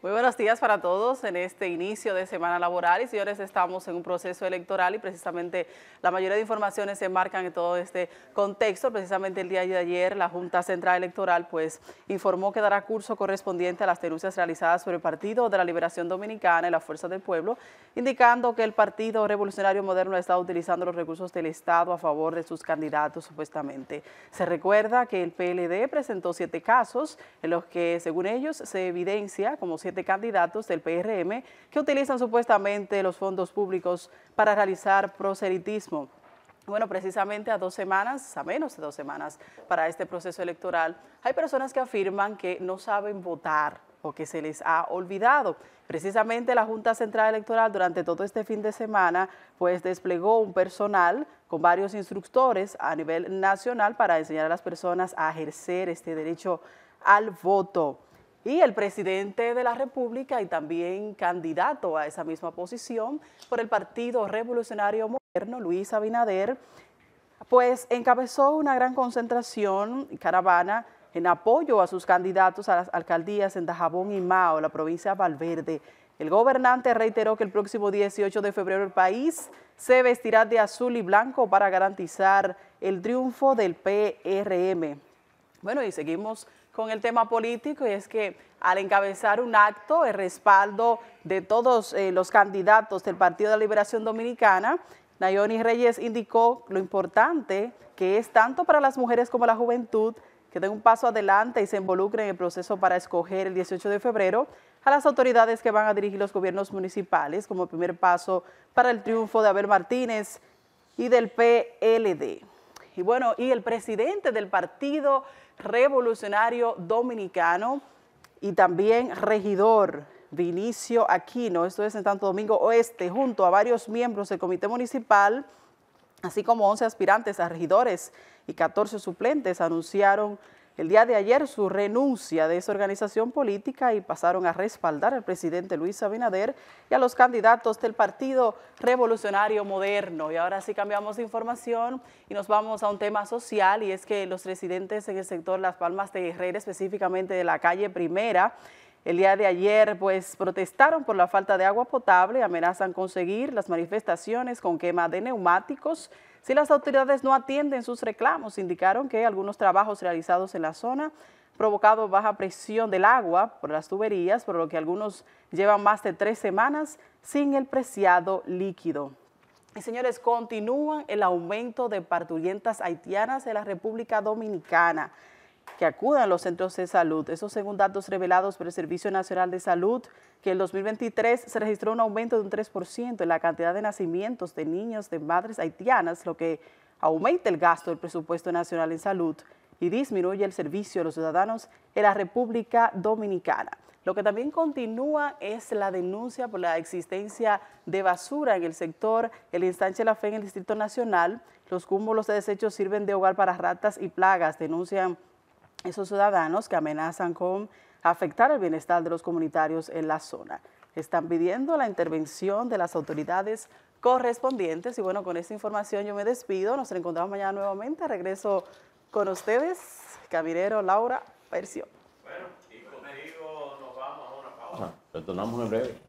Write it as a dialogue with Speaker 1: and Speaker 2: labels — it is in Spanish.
Speaker 1: Muy buenos días para todos en este inicio de semana laboral y señores, estamos en un proceso electoral y precisamente la mayoría de informaciones se enmarcan en todo este contexto. Precisamente el día de ayer la Junta Central Electoral pues informó que dará curso correspondiente a las denuncias realizadas sobre el Partido de la Liberación Dominicana y la Fuerza del Pueblo, indicando que el Partido Revolucionario Moderno ha estado utilizando los recursos del Estado a favor de sus candidatos supuestamente. Se recuerda que el PLD presentó siete casos en los que según ellos se evidencia como siete de candidatos del PRM que utilizan supuestamente los fondos públicos para realizar proselitismo. Bueno, precisamente a dos semanas, a menos de dos semanas para este proceso electoral, hay personas que afirman que no saben votar o que se les ha olvidado. Precisamente la Junta Central Electoral durante todo este fin de semana pues desplegó un personal con varios instructores a nivel nacional para enseñar a las personas a ejercer este derecho al voto. Y el presidente de la República y también candidato a esa misma posición por el Partido Revolucionario Moderno, Luis Abinader, pues encabezó una gran concentración caravana en apoyo a sus candidatos a las alcaldías en Dajabón y Mao, la provincia de Valverde. El gobernante reiteró que el próximo 18 de febrero el país se vestirá de azul y blanco para garantizar el triunfo del PRM. Bueno, y seguimos con el tema político y es que al encabezar un acto de respaldo de todos eh, los candidatos del Partido de la Liberación Dominicana, Nayoni Reyes indicó lo importante que es tanto para las mujeres como la juventud que den un paso adelante y se involucren en el proceso para escoger el 18 de febrero a las autoridades que van a dirigir los gobiernos municipales como primer paso para el triunfo de Abel Martínez y del PLD. Y bueno, y el presidente del Partido Revolucionario Dominicano y también regidor Vinicio Aquino, esto es en Santo Domingo Oeste, junto a varios miembros del Comité Municipal, así como 11 aspirantes a regidores y 14 suplentes, anunciaron el día de ayer su renuncia de esa organización política y pasaron a respaldar al presidente Luis Abinader y a los candidatos del Partido Revolucionario Moderno. Y ahora sí cambiamos de información y nos vamos a un tema social y es que los residentes en el sector Las Palmas de Guerrero, específicamente de la calle Primera, el día de ayer, pues, protestaron por la falta de agua potable, amenazan con seguir las manifestaciones con quema de neumáticos, si las autoridades no atienden sus reclamos. Indicaron que algunos trabajos realizados en la zona provocado baja presión del agua por las tuberías, por lo que algunos llevan más de tres semanas sin el preciado líquido. Y señores, continúan el aumento de parturientas haitianas en la República Dominicana que acudan a los centros de salud. Eso según datos revelados por el Servicio Nacional de Salud, que en 2023 se registró un aumento de un 3% en la cantidad de nacimientos de niños de madres haitianas, lo que aumenta el gasto del presupuesto nacional en salud y disminuye el servicio a los ciudadanos en la República Dominicana. Lo que también continúa es la denuncia por la existencia de basura en el sector, el instante de la fe en el Distrito Nacional. Los cúmulos de desechos sirven de hogar para ratas y plagas, denuncian esos ciudadanos que amenazan con afectar el bienestar de los comunitarios en la zona. Están pidiendo la intervención de las autoridades correspondientes y bueno, con esta información yo me despido, nos encontramos mañana nuevamente, regreso con ustedes, Caminero Laura Percio. Bueno, y conmigo nos vamos a una pausa. Ah, retornamos en breve.